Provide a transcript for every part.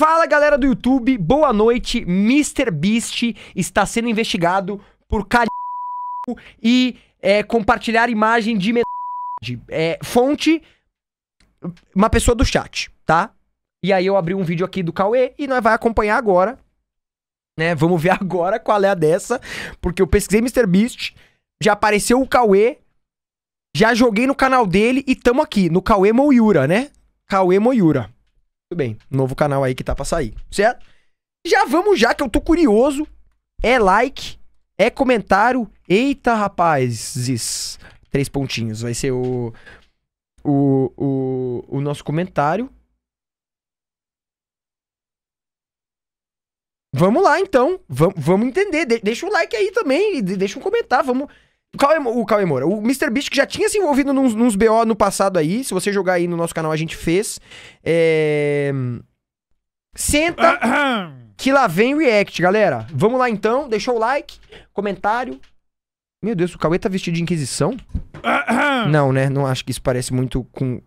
Fala galera do YouTube, boa noite. Mr. Beast está sendo investigado por cal... e é, compartilhar imagem de, de é, fonte uma pessoa do chat, tá? E aí eu abri um vídeo aqui do Cauê e nós vai acompanhar agora, né? Vamos ver agora qual é a dessa, porque eu pesquisei Mr. Beast, já apareceu o Cauê, já joguei no canal dele e tamo aqui no Cauê Moyura, né? Cauê Moyura. Tudo bem, novo canal aí que tá pra sair, certo? Já vamos já, que eu tô curioso. É like, é comentário. Eita, rapazes. Três pontinhos. Vai ser o, o, o, o nosso comentário. Vamos lá, então. vamos entender. De deixa um like aí também. De deixa um comentário. Vamos o Cauê, o Moura, o MrBeast que já tinha se envolvido nos, nos BO no passado aí, se você jogar aí no nosso canal, a gente fez. É... Senta que lá vem React, galera. Vamos lá então, deixou o like, comentário. Meu Deus, o Cauê tá vestido de Inquisição? não, né? Não acho que isso parece muito com.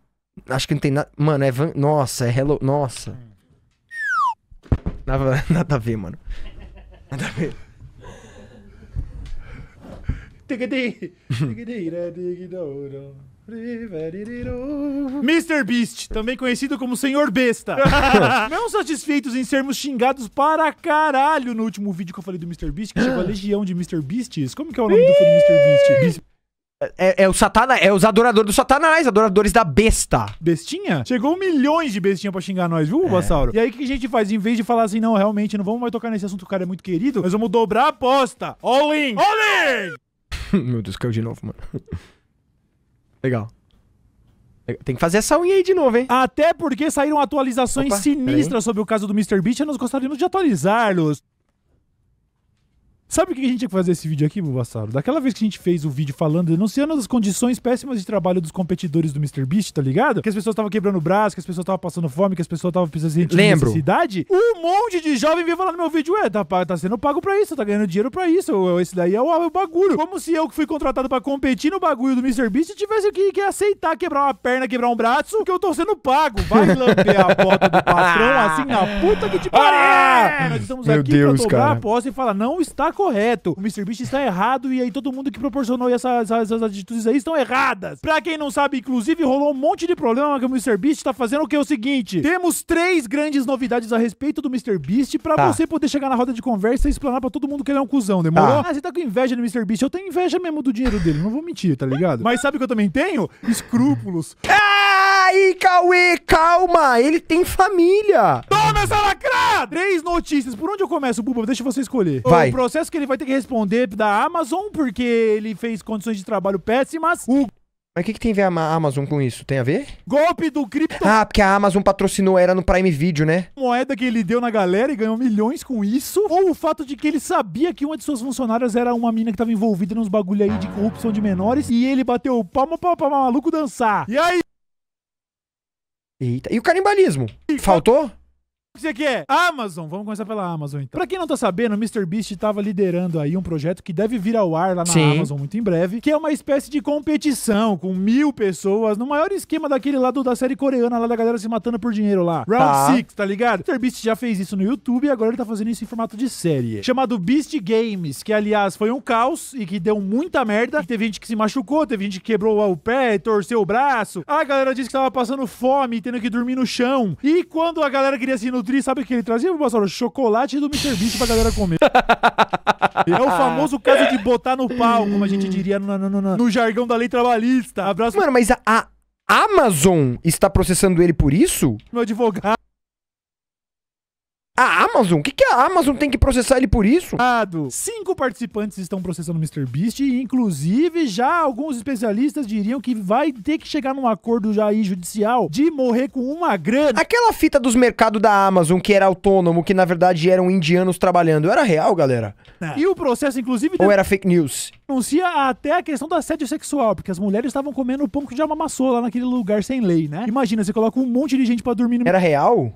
Acho que não tem nada. Mano, é. Van... Nossa, é Hello. Nossa. Hum. Nada, nada a ver, mano. Nada a ver. Mr. Beast, também conhecido como Senhor Besta. Não satisfeitos em sermos xingados para caralho no último vídeo que eu falei do Mr. Beast, que chegou a legião de Mr. Beasts. Como que é o nome do fã do Mr. Beast? É, é, o satana, é os adoradores do satanás, adoradores da besta. Bestinha? Chegou milhões de bestinhas pra xingar nós, viu, Bulbasauro? É. E aí o que a gente faz? Em vez de falar assim, não, realmente, não vamos mais tocar nesse assunto, o cara é muito querido, nós vamos dobrar a aposta. All in! All in! Meu Deus, caiu de novo, mano. Legal. É, tem que fazer essa unha aí de novo, hein? Até porque saíram atualizações Opa, sinistras sobre o caso do Mr. Beast e nós gostaríamos de atualizá-los. Sabe o que a gente tinha que fazer esse vídeo aqui, Bubassaro? Daquela vez que a gente fez o vídeo falando, denunciando as condições péssimas de trabalho dos competidores do Mr. Beast, tá ligado? Que as pessoas estavam quebrando o braço, que as pessoas estavam passando fome, que as pessoas estavam precisando de Lembro. necessidade. Um monte de jovem veio falar no meu vídeo, ué, tá, tá sendo pago pra isso, tá ganhando dinheiro pra isso, esse daí é o, é o bagulho. Como se eu que fui contratado pra competir no bagulho do Mr. Beast tivesse que, que aceitar quebrar uma perna, quebrar um braço, que eu tô sendo pago. Vai lamber a bota do patrão assim na puta que te ah! pariu! Ah! Nós estamos meu aqui Deus, pra dobrar cara. a posse e falar, não está com correto. O Beast está errado e aí todo mundo que proporcionou essas atitudes aí estão erradas. Pra quem não sabe, inclusive, rolou um monte de problema que o Beast está fazendo, que é o seguinte. Temos três grandes novidades a respeito do Beast pra tá. você poder chegar na roda de conversa e explanar pra todo mundo que ele é um cuzão, demorou? Tá. Ah, você tá com inveja do Beast, Eu tenho inveja mesmo do dinheiro dele, não vou mentir, tá ligado? Mas sabe o que eu também tenho? Escrúpulos. ah! aí, Cauê, calma! Ele tem família! Toma essa lacrada! Três notícias. Por onde eu começo, Buba? Deixa você escolher. Vai. O processo que ele vai ter que responder da Amazon, porque ele fez condições de trabalho péssimas. O mas o que, que, tem a ver a Amazon com isso? Tem a ver? Golpe do cripto... Ah, porque a Amazon patrocinou, era no Prime Video, né? Moeda que ele deu na galera e ganhou milhões com isso. Ou o fato de que ele sabia que uma de suas funcionárias era uma mina que tava envolvida nos bagulho aí de corrupção de menores e ele bateu palma pra, pra maluco dançar. E aí, Eita. E o canibalismo? Faltou? o que você quer? Amazon. Vamos começar pela Amazon, então. Pra quem não tá sabendo, o MrBeast tava liderando aí um projeto que deve vir ao ar lá na Sim. Amazon muito em breve, que é uma espécie de competição com mil pessoas, no maior esquema daquele lá da série coreana, lá da galera se matando por dinheiro lá. Round 6, tá. tá ligado? MrBeast já fez isso no YouTube e agora ele tá fazendo isso em formato de série. Chamado Beast Games, que aliás foi um caos e que deu muita merda. E teve gente que se machucou, teve gente que quebrou o pé, torceu o braço. A galera disse que tava passando fome, tendo que dormir no chão. E quando a galera queria se assim, Nutri, sabe o que ele trazia, Bolsonaro? Chocolate do Mr. Beast pra galera comer. é o famoso caso de botar no pau, como a gente diria no, no, no, no jargão da lei trabalhista. Abraço. Mano, mas a, a Amazon está processando ele por isso? Meu advogado. A Amazon? O que, que a Amazon tem que processar ele por isso? Cinco participantes estão processando o MrBeast e, inclusive, já alguns especialistas diriam que vai ter que chegar num acordo já aí judicial de morrer com uma grana. Aquela fita dos mercados da Amazon que era autônomo, que na verdade eram indianos trabalhando, era real, galera? É. E o processo, inclusive... Ou era fake news? Anuncia até a questão do assédio sexual, porque as mulheres estavam comendo o pão que já amassou lá naquele lugar sem lei, né? Imagina, você coloca um monte de gente para dormir no... Era real?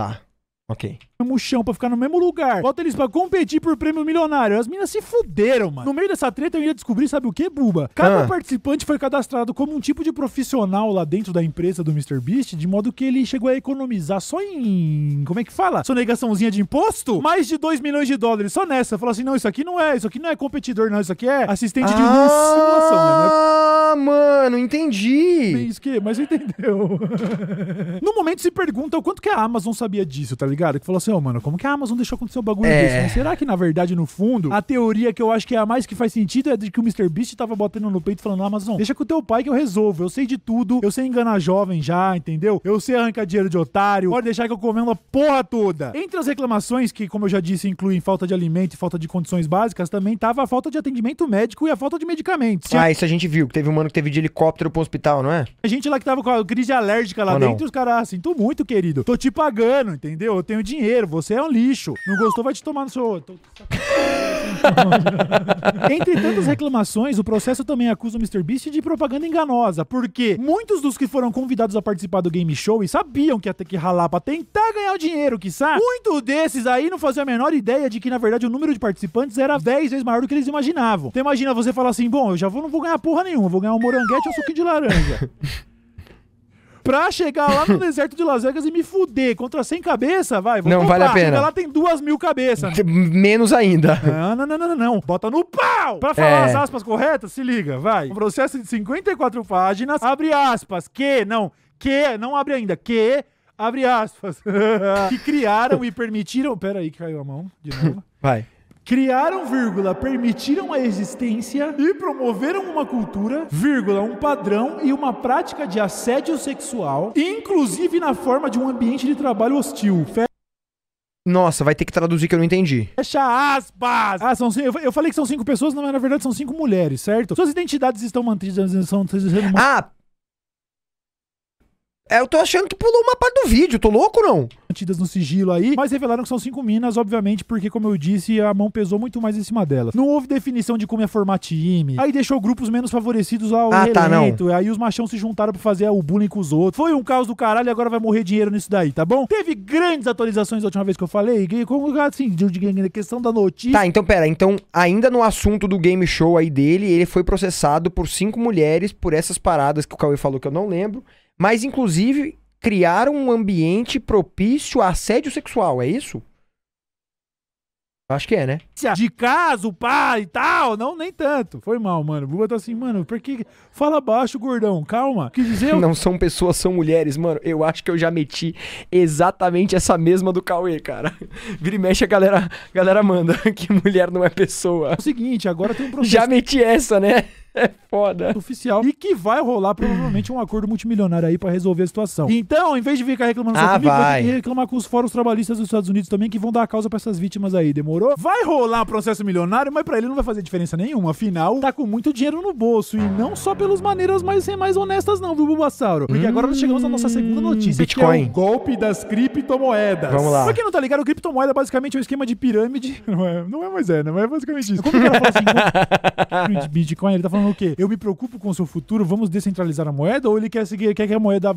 Bye. Ok. No chão pra ficar no mesmo lugar. Bota eles pra competir por prêmio milionário. As minas se fuderam, mano. No meio dessa treta eu ia descobrir, sabe o que, buba? Cada ah. participante foi cadastrado como um tipo de profissional lá dentro da empresa do Mr. Beast, de modo que ele chegou a economizar só em. Como é que fala? Sonegaçãozinha de imposto? Mais de 2 milhões de dólares. Só nessa. Falou assim: não, isso aqui não é, isso aqui não é competidor, não. Isso aqui é assistente ah, de luz. Nossa, mano. Ah, mano, entendi. Bem, isso que, mas entendeu. no momento se pergunta o quanto que a Amazon sabia disso, tá ligado? ligado? Que falou assim, ó oh, mano, como que a Amazon deixou acontecer um bagulho é. desse? Mas né? será que, na verdade, no fundo, a teoria que eu acho que é a mais que faz sentido é de que o Mr. Beast tava botando no peito falando, Amazon, deixa com o teu pai que eu resolvo. Eu sei de tudo, eu sei enganar jovem já, entendeu? Eu sei arrancar dinheiro de otário, pode deixar que eu comendo a porra toda. Entre as reclamações, que, como eu já disse, incluem falta de alimento e falta de condições básicas, também tava a falta de atendimento médico e a falta de medicamentos. Ah, isso a gente viu, que teve um mano que teve de helicóptero pro hospital, não é? A gente lá que tava com a crise alérgica lá Ou ah, dentro, não? os caras, ah, sinto muito, querido. Tô te pagando, entendeu? tenho dinheiro, você é um lixo. Não gostou, vai te tomar no seu. Entre tantas reclamações, o processo também acusa o MrBeast de propaganda enganosa, porque muitos dos que foram convidados a participar do game show e sabiam que ia ter que ralar pra tentar ganhar o dinheiro, que sabe muitos desses aí não faziam a menor ideia de que, na verdade, o número de participantes era 10 vezes maior do que eles imaginavam. Então imagina você falar assim, bom, eu já vou, não vou ganhar porra nenhuma, vou ganhar um moranguete ou um suquinho de laranja pra chegar lá no deserto de Las Vegas e me fuder contra 100 cabeça, vai. Não comprar. vale a pena. Chega lá tem duas mil cabeças. Menos ainda. Não, não, não, não, não. Bota no pau! Pra falar é. as aspas corretas, se liga, vai. Um processo de 54 páginas, abre aspas, que, não, que, não abre ainda, que, abre aspas, que criaram e permitiram... Pera aí que caiu a mão, de novo. Vai criaram, vírgula, permitiram a existência e promoveram uma cultura, vírgula, um padrão e uma prática de assédio sexual, inclusive na forma de um ambiente de trabalho hostil. Nossa, vai ter que traduzir que eu não entendi. Fecha aspas! Ah, são cinco, eu falei que são cinco pessoas, mas na verdade são cinco mulheres, certo? Suas identidades estão mantidas. São, são, ah, é, eu tô achando que pulou uma parte do vídeo, tô louco não? Mantidas no sigilo aí, mas revelaram que são cinco minas, obviamente, porque, como eu disse, a mão pesou muito mais em cima delas. Não houve definição de como ia formar time, aí deixou grupos menos favorecidos ao ah, reeleito, tá, aí os machão se juntaram pra fazer o bullying com os outros. Foi um caos do caralho e agora vai morrer dinheiro nisso daí, tá bom? Teve grandes atualizações da última vez que eu falei, como assim, de questão da notícia. Tá, então pera, então ainda no assunto do game show aí dele, ele foi processado por cinco mulheres por essas paradas que o Cauê falou que eu não lembro mas inclusive criaram um ambiente propício a assédio sexual, é isso? Acho que é, né? De caso, pá e tal. Não, nem tanto. Foi mal, mano. O Buba tá assim, mano, por que. Fala baixo, gordão, calma. Que dizer. Não são pessoas, são mulheres, mano. Eu acho que eu já meti exatamente essa mesma do Cauê, cara. Vira e mexe, a galera, galera manda que mulher não é pessoa. É o seguinte, agora tem um processo. Já meti essa, né? É foda. Oficial. E que vai rolar provavelmente um acordo multimilionário aí para resolver a situação. Então, em vez de ficar reclamando só ah, comigo, vai. vai reclamar com os fóruns trabalhistas dos Estados Unidos também que vão dar a causa para essas vítimas aí, demorou? Vai rolar um processo milionário, mas para ele não vai fazer diferença nenhuma. Afinal, tá com muito dinheiro no bolso e não só pelas maneiras mais, mais honestas não, viu, Bubassauro? Porque hum, agora nós chegamos à nossa segunda notícia, Bitcoin. que é o golpe das criptomoedas. Vamos lá. Pra quem não tá ligado, criptomoeda basicamente é um esquema de pirâmide. Não é, não é mais é, não é basicamente isso. Como que ela fala assim? Bitcoin, ele tá falando falando o quê? Eu me preocupo com o seu futuro, vamos descentralizar a moeda? Ou ele quer seguir, quer que a moeda,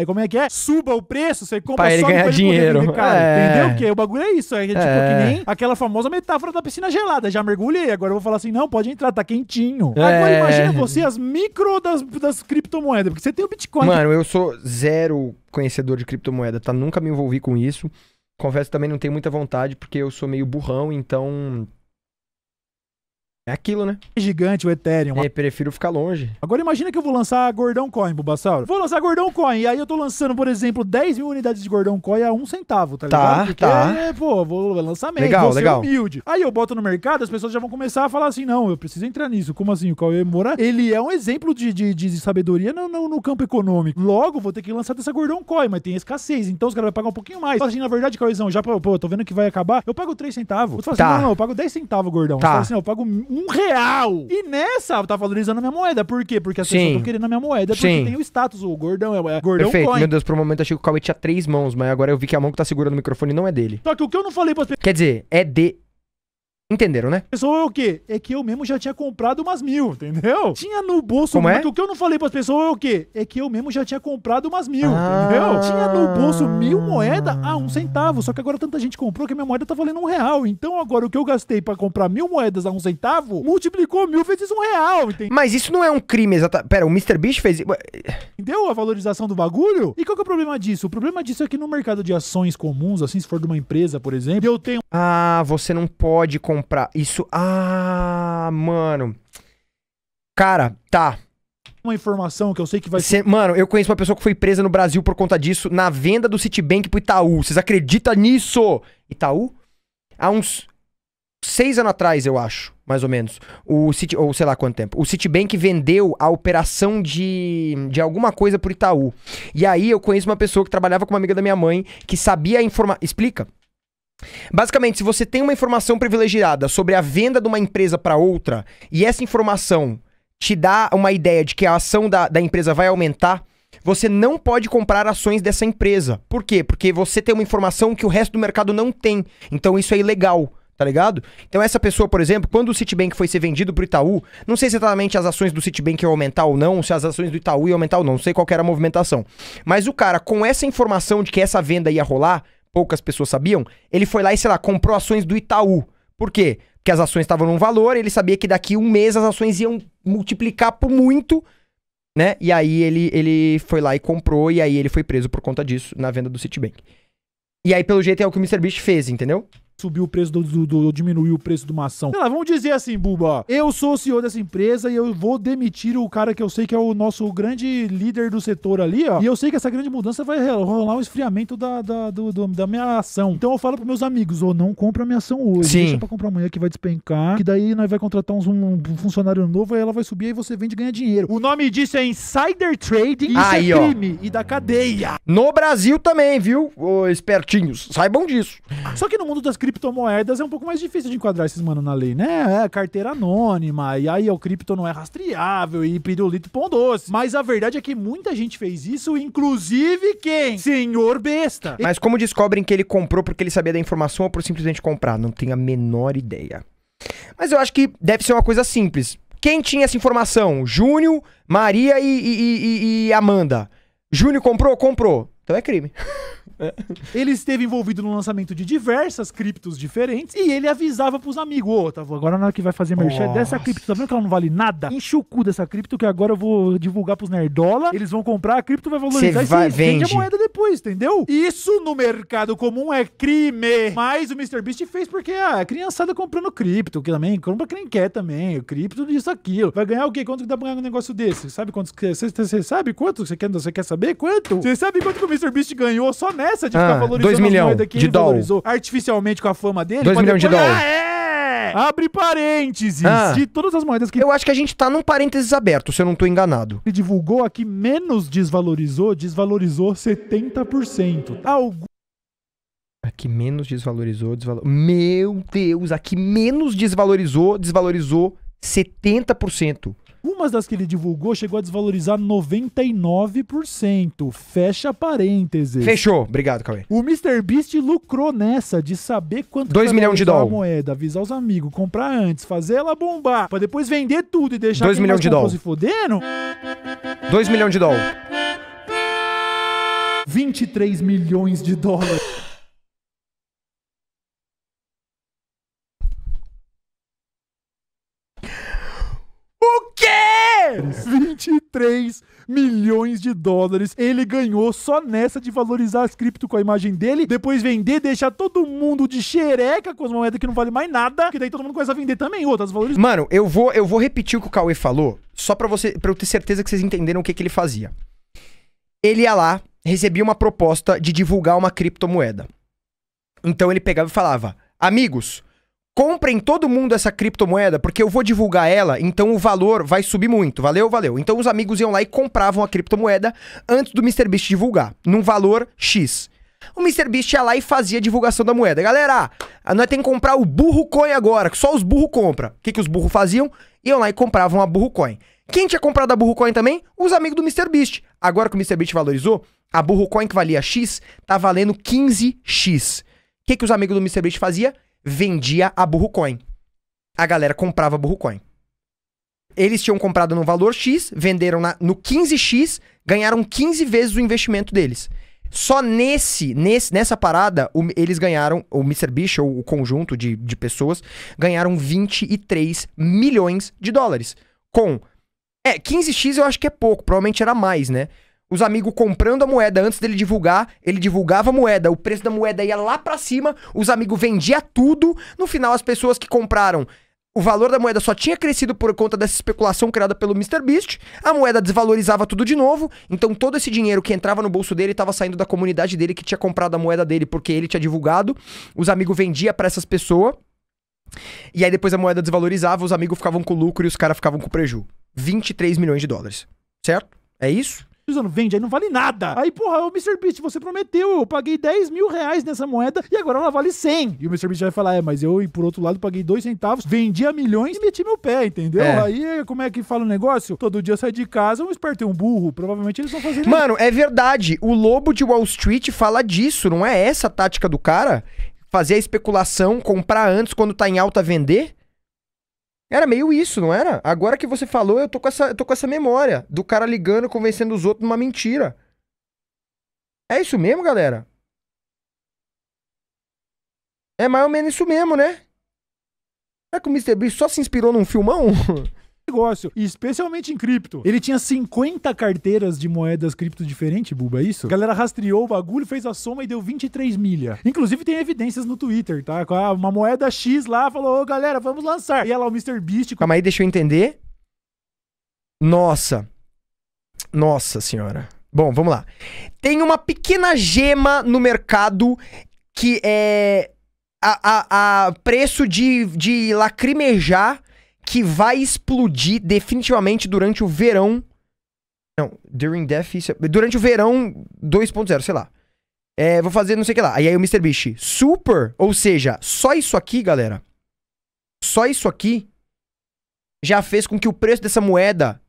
eh, como é que é? Suba o preço, você compra pra ele ganhar pra ele dinheiro. Vender, cara. É. Entendeu? o bagulho é isso. É, tipo é. que nem aquela famosa metáfora da piscina gelada. Já mergulhei, agora eu vou falar assim: não, pode entrar, tá quentinho. É. Agora imagina você as micro das, das criptomoedas, porque você tem o Bitcoin. Mano, eu sou zero conhecedor de criptomoeda, tá? Nunca me envolvi com isso. Confesso também não tenho muita vontade, porque eu sou meio burrão, então é aquilo, né? É gigante o Ethereum. É, prefiro ficar longe. Agora imagina que eu vou lançar Gordão Coin, Bubassauro. Vou lançar Gordão Coin, e aí eu tô lançando, por exemplo, 10 mil unidades de Gordão Coin a um centavo, tá, tá ligado? Porque, tá. É, pô, vou lançar mesmo, legal, vou ser legal. humilde. Aí eu boto no mercado, as pessoas já vão começar a falar assim, não, eu preciso entrar nisso. Como assim? O Cauê Moura, ele é um exemplo de, de, de sabedoria no, no, no, campo econômico. Logo, vou ter que lançar dessa Gordão Coin, mas tem escassez, então os caras vão pagar um pouquinho mais. Fala assim, na verdade, Cauêzão, já, pô, tô vendo que vai acabar, eu pago 3 centavos. Você fala assim, tá. não, não, eu pago 10 centavos, Gordão. Tá. Você fala assim, não, eu pago um real. E nessa, tá valorizando a minha moeda. Por quê? Porque as Sim. pessoas estão querendo a minha moeda. Porque Sim. tem o status, o gordão é, é gordão Perfeito. Coin. Meu Deus, por um momento achei que o Cauê tinha três mãos, mas agora eu vi que a mão que tá segurando o microfone não é dele. Só que o que eu não falei pra... Quer dizer, é de Entenderam, né? Pessoal, é o quê? É que eu mesmo já tinha comprado umas mil, entendeu? Tinha no bolso Como mil. É? O que eu não falei para as pessoas é o quê? É que eu mesmo já tinha comprado umas mil, ah... entendeu? Tinha no bolso mil moeda a ah, um centavo. Só que agora tanta gente comprou que minha moeda tá valendo um real. Então agora o que eu gastei para comprar mil moedas a um centavo multiplicou mil vezes um real, entendeu? Mas isso não é um crime exatamente. Pera, o Mr. Beast fez. Entendeu a valorização do bagulho? E qual que é o problema disso? O problema disso é que no mercado de ações comuns, assim, se for de uma empresa, por exemplo, eu tenho. Ah, você não pode comprar comprar isso. Ah, mano. Cara, tá. Uma informação que eu sei que vai ser Mano, eu conheço uma pessoa que foi presa no Brasil por conta disso, na venda do Citibank pro Itaú. Vocês acreditam nisso? Itaú? Há uns seis anos atrás, eu acho, mais ou menos. O City, ou sei lá quanto tempo. O Citibank vendeu a operação de, de alguma coisa pro Itaú. E aí eu conheço uma pessoa que trabalhava com uma amiga da minha mãe que sabia a informação. Explica. Basicamente, se você tem uma informação privilegiada sobre a venda de uma empresa para outra e essa informação te dá uma ideia de que a ação da, da empresa vai aumentar, você não pode comprar ações dessa empresa. Por quê? Porque você tem uma informação que o resto do mercado não tem. Então isso é ilegal tá ligado? Então essa pessoa, por exemplo, quando o Citibank foi ser vendido o Itaú, não sei é exatamente as ações do Citibank iam aumentar ou não, se as ações do Itaú iam aumentar ou não, não sei qual era a movimentação. Mas o cara, com essa informação de que essa venda ia rolar, poucas pessoas sabiam, ele foi lá e, sei lá, comprou ações do Itaú. Por quê? Porque as ações estavam num valor, ele sabia que daqui um mês as ações iam multiplicar por muito, né? E aí ele, ele foi lá e comprou, e aí ele foi preso por conta disso na venda do Citibank. E aí, pelo jeito, é o que o MrBeast fez, entendeu? subir o preço do, do, do diminuir o preço de uma ação. Sei lá, vamos dizer assim, Buba, eu sou o CEO dessa empresa e eu vou demitir o cara que eu sei que é o nosso grande líder do setor ali, ó. E eu sei que essa grande mudança vai rolar um esfriamento da, da, do, do, da minha ação. Então eu falo pros meus amigos, ou oh, não compra a minha ação hoje. Sim. Deixa pra comprar amanhã que vai despencar. Que daí nós vai contratar uns, um, um, funcionário novo, aí ela vai subir e você vende e ganha dinheiro. O nome disso é insider trading. e aí, é crime ó. e da cadeia. No Brasil também, viu? Ô, espertinhos, saibam disso. Só que no mundo das criptomoedas é um pouco mais difícil de enquadrar esses mano na lei, né? É carteira anônima, e aí é o cripto não é rastreável, e pirulito pão doce. Mas a verdade é que muita gente fez isso, inclusive quem? Senhor Besta. Mas como descobrem que ele comprou porque ele sabia da informação ou por simplesmente comprar? Não tenho a menor ideia. Mas eu acho que deve ser uma coisa simples. Quem tinha essa informação? Júnior, Maria e, e, e, e Amanda. Júnior comprou? Comprou. Então é crime. É. Ele esteve envolvido no lançamento de diversas criptos diferentes e ele avisava pros amigos: Ô, Otávio, agora na hora que vai fazer merchan dessa cripto, tá vendo que ela não vale nada? Enche o cu dessa cripto que agora eu vou divulgar pros nerdola, eles vão comprar, a cripto vai valorizar e vende. a moeda depois, entendeu? Isso no mercado comum é crime. Mas o MrBeast fez porque ah, a criançada comprando cripto, que também compra quem quer também, cripto disso, aquilo. Vai ganhar o quê? Quanto que dá pra ganhar um negócio desse? Sabe quantos que... Você sabe quanto? Você quer, você quer saber quanto? Você sabe quanto que o MrBeast ganhou só nessa? nessa de ficar ah, valorizando dois milhão moedas que de ele doll. valorizou artificialmente com a fama dele. 2 milhões depois, de dólares. Ah, é! Abre parênteses ah. de todas as moedas que. Eu acho que a gente tá num parênteses aberto, se eu não tô enganado. Ele divulgou aqui menos desvalorizou, desvalorizou 70%. Algum que menos desvalorizou, desvalorizou. Meu Deus, a que menos desvalorizou, desvalorizou 70%. Umas das que ele divulgou chegou a desvalorizar 99%. Fecha parênteses. Fechou. Obrigado, Cauê. O Mr. Beast lucrou nessa de saber quanto 2 milhões de dólares a moeda, avisar os amigos, comprar antes, fazer ela bombar, pra depois vender tudo e deixar 2 milhões de dólares se fodendo. 2 milhões de dólares. 23 milhões de dólares. 3 milhões de dólares ele ganhou só nessa de valorizar as cripto com a imagem dele, depois vender, deixar todo mundo de xereca com as moedas que não vale mais nada, que daí todo mundo começa a vender também, outras tá valores. Mano, eu vou, eu vou repetir o que o Cauê falou, só para você, para eu ter certeza que vocês entenderam o que que ele fazia. Ele ia lá, recebia uma proposta de divulgar uma criptomoeda. Então ele pegava e falava: "Amigos, comprem todo mundo essa criptomoeda, porque eu vou divulgar ela, então o valor vai subir muito. Valeu, valeu. Então os amigos iam lá e compravam a criptomoeda antes do MrBeast divulgar, num valor X. O MrBeast ia lá e fazia a divulgação da moeda. Galera, ah, nós tem que comprar o burro coin agora, que só os burros compram. O que, que os burros faziam? Iam lá e compravam a burro coin. Quem tinha comprado a burro coin também? Os amigos do MrBeast. Agora que o MrBeast valorizou, a burro coin que valia X, tá valendo 15X. O que, que os amigos do MrBeast faziam? vendia a coin A galera comprava coin Eles tinham comprado no valor X, venderam na, no 15X, ganharam 15 vezes o investimento deles. Só nesse, nesse nessa parada, o, eles ganharam, o Mr. Bicho, o, o conjunto de, de pessoas, ganharam 23 milhões de dólares. Com. É, 15x eu acho que é pouco, provavelmente era mais, né? os amigos comprando a moeda antes dele divulgar, ele divulgava a moeda, o preço da moeda ia lá para cima, os amigos vendia tudo, no final as pessoas que compraram o valor da moeda só tinha crescido por conta dessa especulação criada pelo MrBeast, a moeda desvalorizava tudo de novo, então todo esse dinheiro que entrava no bolso dele estava saindo da comunidade dele que tinha comprado a moeda dele porque ele tinha divulgado, os amigos vendia para essas pessoas, e aí depois a moeda desvalorizava, os amigos ficavam com lucro e os caras ficavam com prejuízo. 23 milhões de dólares, certo? É isso? não vende, aí não vale nada. Aí, porra, o Mr. Beast, você prometeu, eu paguei 10 mil reais nessa moeda e agora ela vale 100. E o Mr. Beast vai falar, é, mas eu, por outro lado, paguei 2 centavos, vendi a milhões e meti meu pé, entendeu? É. Aí, como é que fala o negócio? Todo dia sai de casa, um esperto e um burro. Provavelmente eles vão fazer Mano, é verdade. O lobo de Wall Street fala disso, não é essa a tática do cara? Fazer a especulação, comprar antes quando tá em alta, vender? Era meio isso, não era? Agora que você falou, eu tô com essa, eu tô com essa memória do cara ligando, convencendo os outros numa mentira. É isso mesmo, galera? É mais ou menos isso mesmo, né? Será é que o Mr. Beast só se inspirou num filmão? negócio, especialmente em cripto. Ele tinha 50 carteiras de moedas cripto diferente, Buba, é isso? A galera rastreou o bagulho, fez a soma e deu 23 milha. Inclusive tem evidências no Twitter, tá? uma moeda X lá, falou, ô galera, vamos lançar. E ela, o Mr. Beast... Calma aí, deixa eu entender. Nossa. Nossa senhora. Bom, vamos lá. Tem uma pequena gema no mercado que é a, a, a preço de, de lacrimejar que vai explodir definitivamente durante o verão. Não, during death, isso é, durante o verão 2.0, sei lá. É, vou fazer não sei o que lá. E aí o Mr. Beast, super, ou seja, só isso aqui, galera. Só isso aqui já fez com que o preço dessa moeda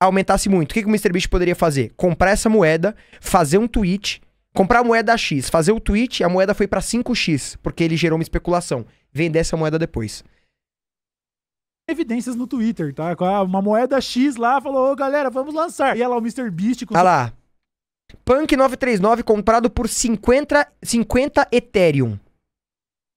aumentasse muito. O que, que o Mr. Beast poderia fazer? Comprar essa moeda, fazer um tweet, comprar a moeda X, fazer o tweet, a moeda foi para 5X, porque ele gerou uma especulação. Vender essa moeda depois evidências no Twitter, tá? uma moeda X lá, falou, ô galera, vamos lançar. E olha lá, o Mr. Beast com... Tá lá. Punk 939 comprado por 50, 50 Ethereum.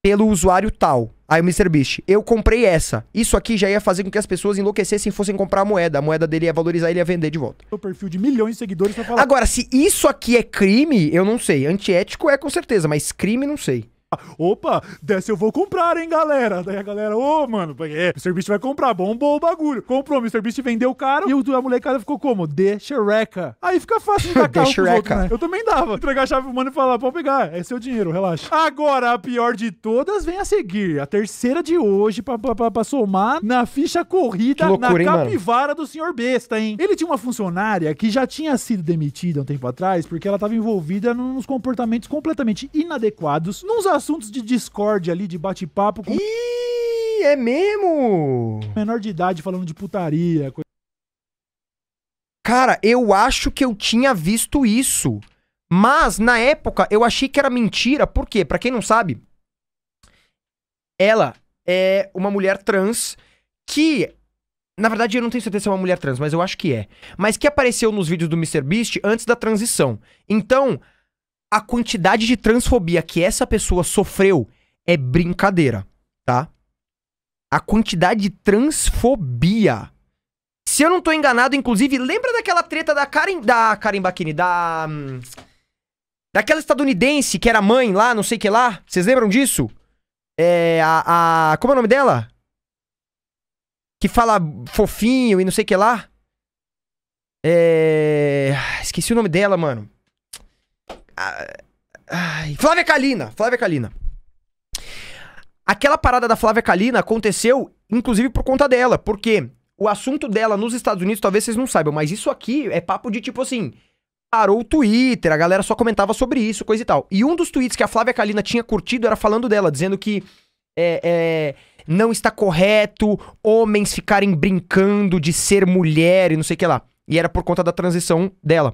Pelo usuário tal. Aí o Mr. Beast, eu comprei essa. Isso aqui já ia fazer com que as pessoas enlouquecessem e fossem comprar a moeda. A moeda dele ia valorizar, e ia vender de volta. O perfil de milhões de seguidores pra falar. Agora, se isso aqui é crime, eu não sei. Antiético é com certeza, mas crime não sei. Opa, dessa eu vou comprar, hein, galera? Daí a galera, ô, oh, mano, é, Mr. Beast vai comprar, bombou o bagulho. Comprou, Mr. Beast vendeu caro e o, a molecada ficou como? De xereca. Aí fica fácil de dar carro pros outros, né? Eu também dava. Entregar a chave pro mano e falar, pode pegar, é seu dinheiro, relaxa. Agora, a pior de todas vem a seguir. A terceira de hoje pra, pra, pra, pra somar na ficha corrida loucura, na capivara hein, do senhor besta, hein? Ele tinha uma funcionária que já tinha sido demitida um tempo atrás porque ela tava envolvida nos comportamentos completamente inadequados, nos assuntos assuntos de Discord ali, de bate-papo. Com... Ih, é mesmo? Menor de idade falando de putaria. Coisa... Cara, eu acho que eu tinha visto isso. Mas, na época, eu achei que era mentira. Por quê? Pra quem não sabe, ela é uma mulher trans que na verdade, eu não tenho certeza se é uma mulher trans, mas eu acho que é. Mas que apareceu nos vídeos do MrBeast antes da transição. Então, a quantidade de transfobia que essa pessoa sofreu é brincadeira, tá? A quantidade de transfobia. Se eu não tô enganado, inclusive, lembra daquela treta da Karen. Da Karen Bakini, da. Hum, daquela estadunidense que era mãe lá, não sei o que lá. Vocês lembram disso? É. A, a. Como é o nome dela? Que fala fofinho e não sei o que lá. É. Esqueci o nome dela, mano. Ah, ai, Flávia Kalina, Flávia Kalina. Aquela parada da Flávia Kalina aconteceu, inclusive, por conta dela, porque o assunto dela nos Estados Unidos, talvez vocês não saibam, mas isso aqui é papo de tipo assim. Parou o Twitter, a galera só comentava sobre isso, coisa e tal. E um dos tweets que a Flávia Kalina tinha curtido era falando dela, dizendo que é, é, não está correto homens ficarem brincando de ser mulher e não sei o que lá. E era por conta da transição dela.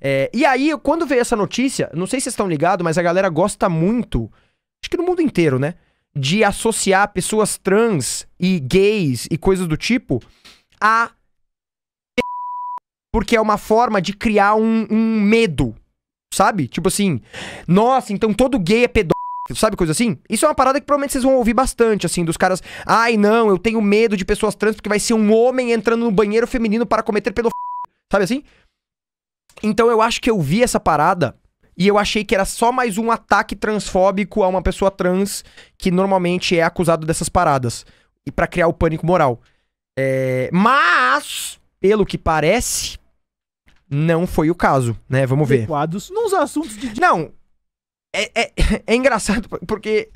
É, e aí, quando veio essa notícia, não sei se vocês estão ligados, mas a galera gosta muito, acho que no mundo inteiro, né? De associar pessoas trans e gays e coisas do tipo a. Porque é uma forma de criar um, um medo, sabe? Tipo assim, nossa, então todo gay é pedófilo. Sabe coisa assim? Isso é uma parada que provavelmente vocês vão ouvir bastante, assim, dos caras. Ai, não, eu tenho medo de pessoas trans porque vai ser um homem entrando no banheiro feminino para cometer pedofilia. Sabe assim? Então eu acho que eu vi essa parada e eu achei que era só mais um ataque transfóbico a uma pessoa trans que normalmente é acusado dessas paradas. E para criar o pânico moral. É... Mas, pelo que parece, não foi o caso, né? Vamos ver. Adequados nos assuntos de. Não, é, é, é, engraçado, porque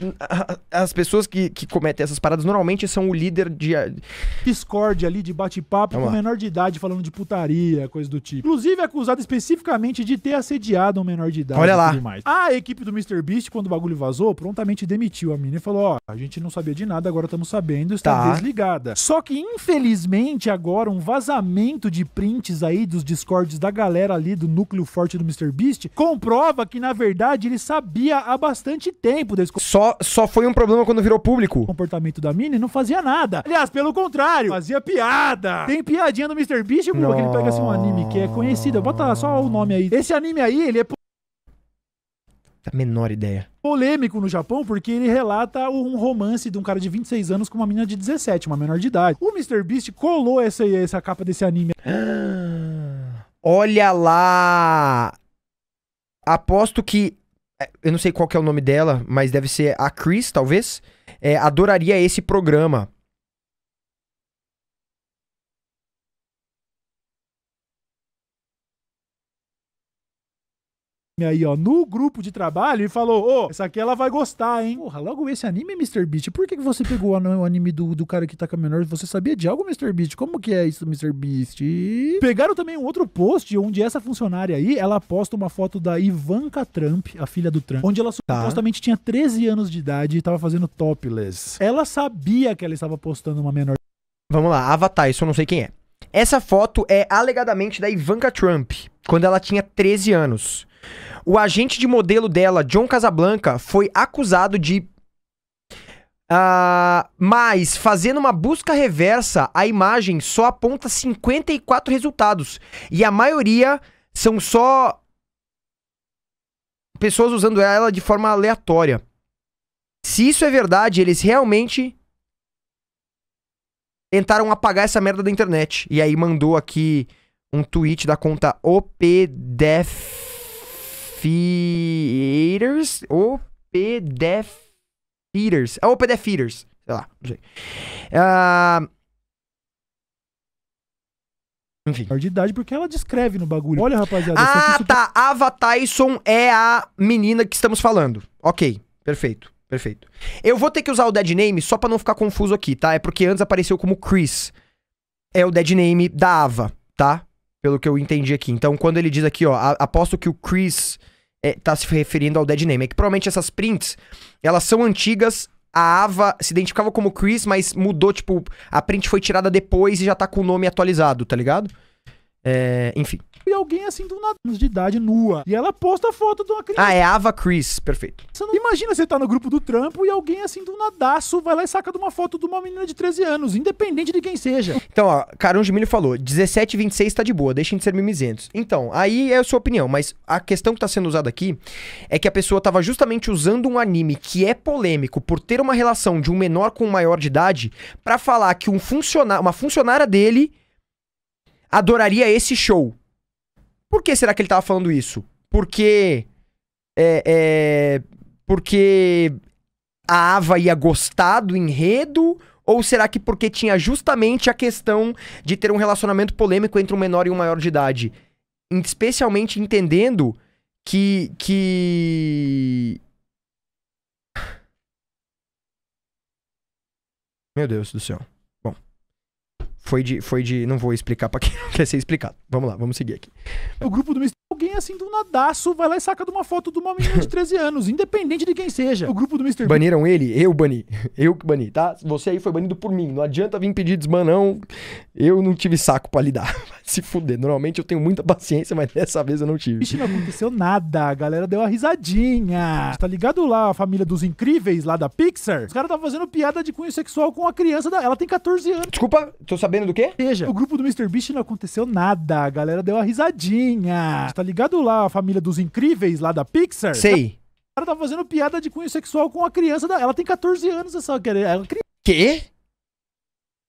as pessoas que, que, cometem essas paradas normalmente são o líder de. Discord ali, de bate-papo, com menor de idade falando de putaria, coisa do tipo. Inclusive, é acusado especificamente de ter assediado um menor de idade. Olha lá. A equipe do Mr. Beast, quando o bagulho vazou, prontamente demitiu a menina e falou: Ó, oh, a gente não sabia de nada, agora estamos sabendo, está tá. desligada. Só que, infelizmente, agora um vazamento de prints aí dos Discords da galera ali do núcleo forte do Mr. Beast comprova que, na verdade, ele sabia sabia há bastante tempo desse só Só foi um problema quando virou público. O comportamento da Minnie não fazia nada. Aliás, pelo contrário, fazia piada. Tem piadinha do Mr. Beast, que ele pega assim um anime que é conhecido. Bota só o nome aí. Esse anime aí, ele é a menor ideia. Polêmico no Japão porque ele relata um romance de um cara de 26 anos com uma menina de 17, uma menor de idade. O Mr. Beast colou essa, essa capa desse anime. Olha lá! Aposto que é, eu não sei qual é o nome dela, mas deve ser a Chris, talvez. É, adoraria esse programa. aí, ó, no grupo de trabalho e falou: Ô, oh, essa aqui ela vai gostar, hein? Porra, logo esse anime, Mr. Beat. Por que, que você pegou o anime do, do cara que tá com a menor? Você sabia de algo, Mr. Beat? Como que é isso, Mr. Beast? E... Pegaram também um outro post onde essa funcionária aí, ela posta uma foto da Ivanka Trump, a filha do Trump, onde ela tá. supostamente tinha 13 anos de idade e tava fazendo topless. Ela sabia que ela estava postando uma menor. Vamos lá, Avatar, isso eu não sei quem é. Essa foto é alegadamente da Ivanka Trump, quando ela tinha 13 anos. O agente de modelo dela, John Casablanca, foi acusado de. Uh, mas, fazendo uma busca reversa, a imagem só aponta 54 resultados. E a maioria são só pessoas usando ela de forma aleatória. Se isso é verdade, eles realmente tentaram apagar essa merda da internet. E aí mandou aqui um tweet da conta OPDEF Feeders. PDF Feeders. É PDF Feeders. Sei lá, não sei. Uh... Enfim. De idade, porque ela descreve no bagulho. Olha, rapaziada. Ah, tá. Ava Tyson é a menina que estamos falando. Ok, perfeito. Perfeito. Eu vou ter que usar o dead name só para não ficar confuso aqui, tá? É porque antes apareceu como Chris. É o dead name da Ava, tá? pelo que eu entendi aqui. Então, quando ele diz aqui, ó, aposto que o Chris é, tá se referindo ao Dead Name. É que provavelmente essas prints, elas são antigas. A Ava se identificava como Chris, mas mudou, tipo, a print foi tirada depois e já tá com o nome atualizado, tá ligado? É, enfim e alguém assim do nada, de idade nua. E ela posta a foto de uma criança. Ah, é Ava Chris, perfeito. Você não imagina você tá no grupo do trampo e alguém assim do nadaço vai lá e saca de uma foto de uma menina de 13 anos, independente de quem seja. Então, ó, Carão de Milho falou: 17 26 tá de boa, deixem de ser mimizentos. Então, aí é a sua opinião, mas a questão que tá sendo usada aqui é que a pessoa tava justamente usando um anime que é polêmico por ter uma relação de um menor com um maior de idade para falar que um funcionário, uma funcionária dele adoraria esse show. Por que será que ele tava falando isso? Porque. É, é, porque a Ava ia gostar do enredo? Ou será que porque tinha justamente a questão de ter um relacionamento polêmico entre um menor e um maior de idade? Especialmente entendendo que. que... Meu Deus do céu. Foi de, foi de. Não vou explicar pra quem não quer ser explicado. Vamos lá, vamos seguir aqui. O grupo do Mr. Alguém assim do nadaço vai lá e saca de uma foto de uma menina de 13 anos, independente de quem seja. O grupo do Mr. Baniram ele? Eu bani. Eu que bani, tá? Você aí foi banido por mim. Não adianta vir pedir desman, não. Eu não tive saco pra lidar. Se fuder. Normalmente eu tenho muita paciência, mas dessa vez eu não tive. Vixe, não aconteceu nada. A galera deu uma risadinha. Tá ligado lá a família dos incríveis lá da Pixar? Os caras tá fazendo piada de cunho sexual com a criança da. Ela tem 14 anos. Desculpa, tô sabendo sabendo do quê? Veja, o grupo do MrBeast não aconteceu nada. A galera deu uma risadinha. Tá ligado lá a família dos incríveis lá da Pixar? Sei. O cara tá fazendo piada de cunho sexual com a criança. Da... Ela tem 14 anos, essa ela é criança. Quê?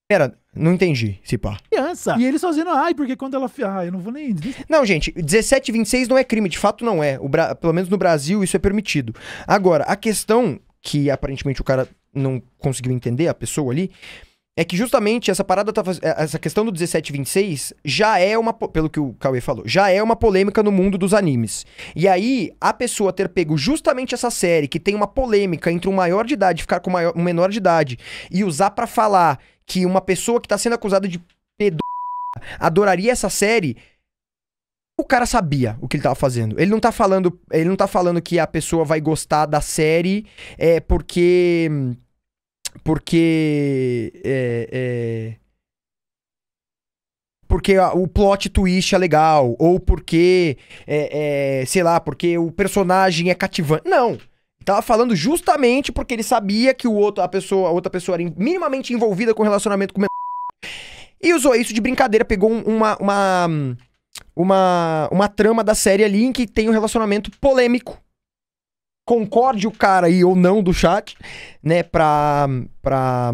Pera, não entendi, se Criança. E eles fazendo, ai, porque quando ela. Ah, eu não vou nem. Não, gente, 17 26 não é crime, de fato não é. O Bra... Pelo menos no Brasil isso é permitido. Agora, a questão que aparentemente o cara não conseguiu entender, a pessoa ali, é que justamente essa parada tá, é, essa questão do 1726 já é uma, pelo que o Cauê falou, já é uma polêmica no mundo dos animes. E aí, a pessoa ter pego justamente essa série que tem uma polêmica entre um maior de idade ficar com um, maior, um menor de idade e usar para falar que uma pessoa que tá sendo acusada de pedo adoraria essa série, o cara sabia o que ele tava fazendo. Ele não tá falando, ele não tá falando que a pessoa vai gostar da série é porque hum, porque. É, é, porque o plot twist é legal, ou porque, é, é, sei lá, porque o personagem é cativante. Não. Tava falando justamente porque ele sabia que o outro, a pessoa, a outra pessoa era minimamente envolvida com o relacionamento com e usou isso de brincadeira, pegou uma, uma uma uma trama da série ali em que tem um relacionamento polêmico concorde o cara aí ou não do chat, né, pra. pra.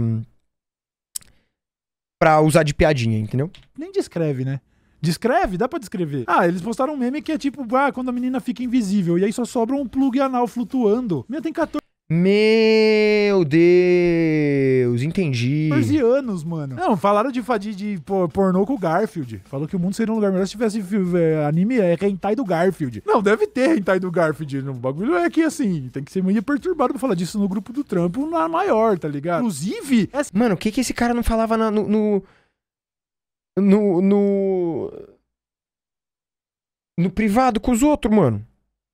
pra usar de piadinha, entendeu? Nem descreve, né? Descreve, dá pra descrever. Ah, eles postaram um meme que é tipo, ah, quando a menina fica invisível, e aí só sobra um plug anal flutuando. Meu, tem 14. Me... Meu Deus, entendi. 14 anos, mano. Não, falaram de, de, de pornô com o Garfield. Falou que o mundo seria um lugar melhor se tivesse é, anime é hentai do Garfield. Não, deve ter hentai do Garfield. O bagulho é que, assim, tem que ser meio perturbado pra falar disso no grupo do trampo na maior, tá ligado? Inclusive... Essa... É mano, o que que esse cara não falava na, no... No... no... no no privado com os outros, mano.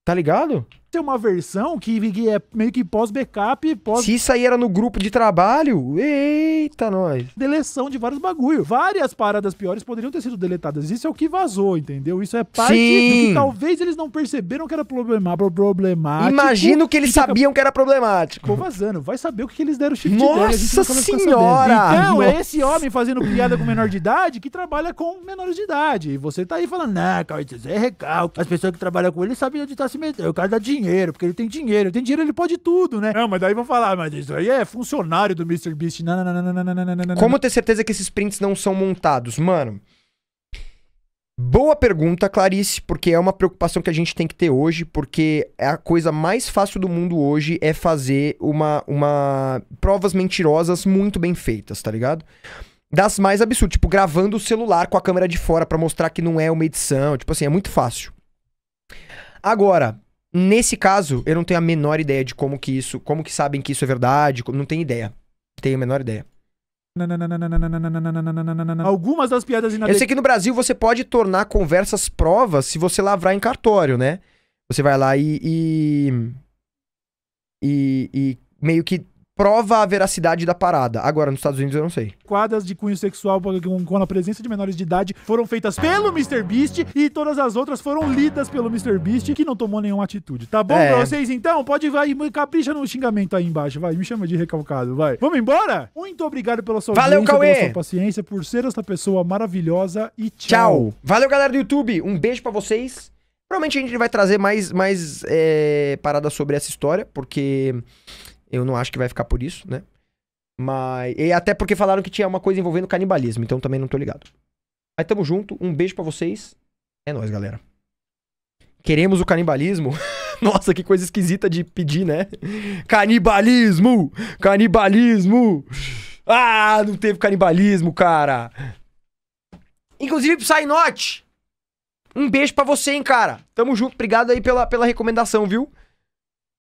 Tá ligado? tem uma versão que, que é meio que pós-backup, pós... Se isso aí era no grupo de trabalho, eita nós. Deleção de vários bagulho. Várias paradas piores poderiam ter sido deletadas. Isso é o que vazou, entendeu? Isso é parte Sim. do que talvez eles não perceberam que era problema, problemático. Imagino que eles que sabiam que... era problemático. Ficou vazando. Vai saber o que eles deram shift Nossa senhora! Então, é Nossa. é esse homem fazendo piada com menor de idade que trabalha com menores de idade. E você tá aí falando, não, nah, cara, isso é recalque. As pessoas que trabalham com ele sabem onde tá se metendo. É o cara dá dinheiro dinheiro, porque ele tem dinheiro. Ele tem dinheiro, ele pode tudo, né? Não, mas daí vão falar, ah, mas isso aí é funcionário do Mr. Beast. Não, não, não, Como ter certeza que esses prints não são montados? Mano, boa pergunta, Clarice, porque é uma preocupação que a gente tem que ter hoje, porque é a coisa mais fácil do mundo hoje é fazer uma, uma provas mentirosas muito bem feitas, tá ligado? das mais absurdas, tipo gravando o celular com a câmera de fora para mostrar que não é uma edição, tipo assim, é muito fácil. Agora, Nesse caso, eu não tenho a menor ideia de como que isso, como que sabem que isso é verdade, não tenho ideia. Tenho a menor ideia. Algumas das piadas inadequadas. Eu sei que no Brasil você pode tornar conversas provas se você lavrar em cartório, né? Você vai lá e. e, e, e meio que prova a veracidade da parada. Agora, nos Estados Unidos, eu não sei. Quadras de cunho sexual com a presença de menores de idade foram feitas pelo Mr. Beast e todas as outras foram lidas pelo Mr. Beast, que não tomou nenhuma atitude. Tá bom é. pra vocês, então? Pode vai, capricha no xingamento aí embaixo, vai. Me chama de recalcado, vai. Vamos embora? Muito obrigado pela sua Valeu, Cauê. pela sua paciência, por ser esta pessoa maravilhosa e tchau. Tchau. Valeu, galera do YouTube. Um beijo para vocês. Provavelmente a gente vai trazer mais, mais é, parada sobre essa história, porque... Eu não acho que vai ficar por isso, né? Mas. E até porque falaram que tinha uma coisa envolvendo canibalismo, então também não tô ligado. Mas tamo junto, um beijo para vocês. É nóis, galera. Queremos o canibalismo. Nossa, que coisa esquisita de pedir, né? Canibalismo! Canibalismo! Ah, não teve canibalismo, cara! Inclusive pro Sainote! Um beijo para você, hein, cara. Tamo junto. Obrigado aí pela, pela recomendação, viu?